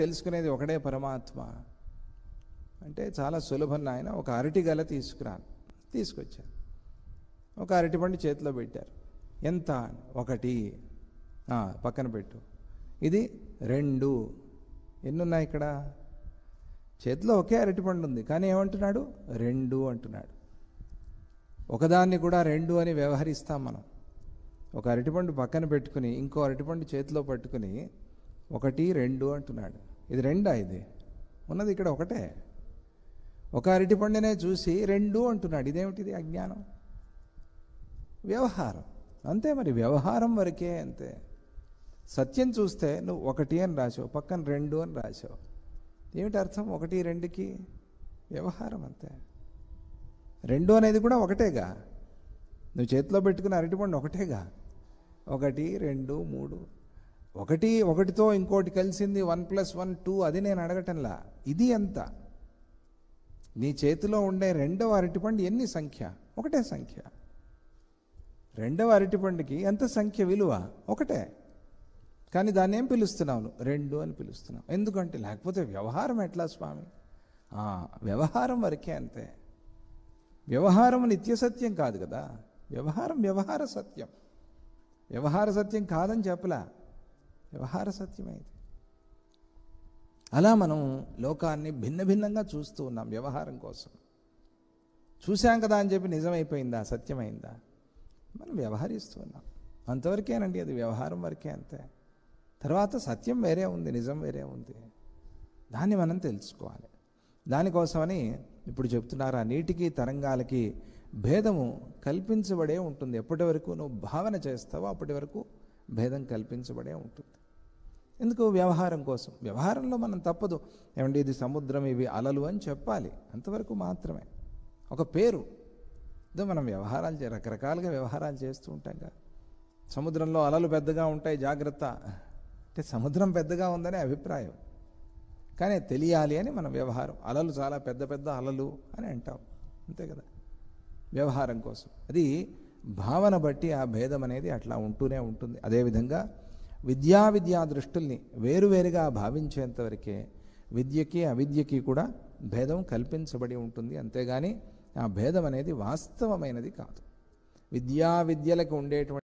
తెలుసుకునేది ఒకడే పరమాత్మ అంటే చాలా సులభం ఆయన ఒక అరటి గల తీసుకురాను తీసుకొచ్చాను ఒక అరటి పండు చేతిలో పెట్టారు ఎంత ఒకటి పక్కన పెట్టు ఇది రెండు ఎన్నున్నాయి ఇక్కడ చేతిలో ఒకే అరటి పండు ఉంది కానీ ఏమంటున్నాడు రెండు అంటున్నాడు ఒకదాన్ని కూడా రెండు అని వ్యవహరిస్తాం మనం ఒక అరటిపండు పక్కన పెట్టుకుని ఇంకో అరటిపండు చేతిలో పట్టుకుని ఒకటి రెండు అంటున్నాడు ఇది రెండా ఇది ఉన్నది ఇక్కడ ఒకటే ఒక అరటి పండునే చూసి రెండు అంటున్నాడు ఇదేమిటిది అజ్ఞానం వ్యవహారం అంతే మరి వ్యవహారం వరకే అంతే సత్యం చూస్తే నువ్వు ఒకటి అని రాసావు పక్కన రెండు అని రాసావు ఏమిటి అర్థం ఒకటి రెండుకి వ్యవహారం అంతే రెండు అనేది కూడా ఒకటేగా నువ్వు చేతిలో పెట్టుకున్న అరటిపండు ఒకటేగా ఒకటి రెండు మూడు ఒకటి ఒకటితో ఇంకోటి కలిసింది వన్ ప్లస్ వన్ టూ అది నేను అడగటంలా ఇది ఎంత నీ చేతిలో ఉండే రెండవ అరటిపండు ఎన్ని సంఖ్య ఒకటే సంఖ్య రెండవ అరటిపండుకి ఎంత సంఖ్య విలువ ఒకటే కానీ దాన్ని ఏం పిలుస్తున్నావు రెండు అని పిలుస్తున్నావు ఎందుకంటే లేకపోతే వ్యవహారం ఎట్లా స్వామి వ్యవహారం వరకే అంతే వ్యవహారం నిత్య సత్యం కాదు కదా వ్యవహారం వ్యవహార సత్యం వ్యవహార సత్యం కాదని చెప్పలే వ్యవహార సత్యమైంది అలా మనం లోకాన్ని భిన్న భిన్నంగా చూస్తూ ఉన్నాం వ్యవహారం కోసం చూశాం కదా అని చెప్పి నిజమైపోయిందా సత్యమైందా మనం వ్యవహరిస్తూ ఉన్నాం అంతవరకేనండి అది వ్యవహారం వరకే అంతే తర్వాత సత్యం వేరే ఉంది నిజం వేరే ఉంది దాన్ని మనం తెలుసుకోవాలి దానికోసమని ఇప్పుడు చెప్తున్నారు ఆ నీటికి తరంగాలకి భేదము కల్పించబడే ఉంటుంది ఎప్పటి వరకు నువ్వు భావన చేస్తావో అప్పటి వరకు భేదం కల్పించబడే ఉంటుంది ఎందుకు వ్యవహారం కోసం వ్యవహారంలో మనం తప్పదు ఏమండి ఇది సముద్రం ఇవి అలలు అని చెప్పాలి అంతవరకు మాత్రమే ఒక పేరు ఇదో మనం వ్యవహారాలు రకరకాలుగా వ్యవహారాలు చేస్తూ ఉంటాం కదా సముద్రంలో అలలు పెద్దగా ఉంటాయి జాగ్రత్త అంటే సముద్రం పెద్దగా ఉందనే అభిప్రాయం కానీ తెలియాలి అని మన వ్యవహారం అలలు చాలా పెద్ద పెద్ద అలలు అని అంటాం అంతే కదా వ్యవహారం కోసం అది భావన బట్టి ఆ భేదం అనేది అట్లా ఉంటూనే ఉంటుంది అదేవిధంగా విద్యా విద్యా దృష్టుల్ని వేరువేరుగా భావించేంతవరకే విద్యకి అవిద్యకి కూడా భేదం కల్పించబడి ఉంటుంది అంతేగాని ఆ భేదం అనేది వాస్తవమైనది కాదు విద్యా విద్యలకు ఉండేటువంటి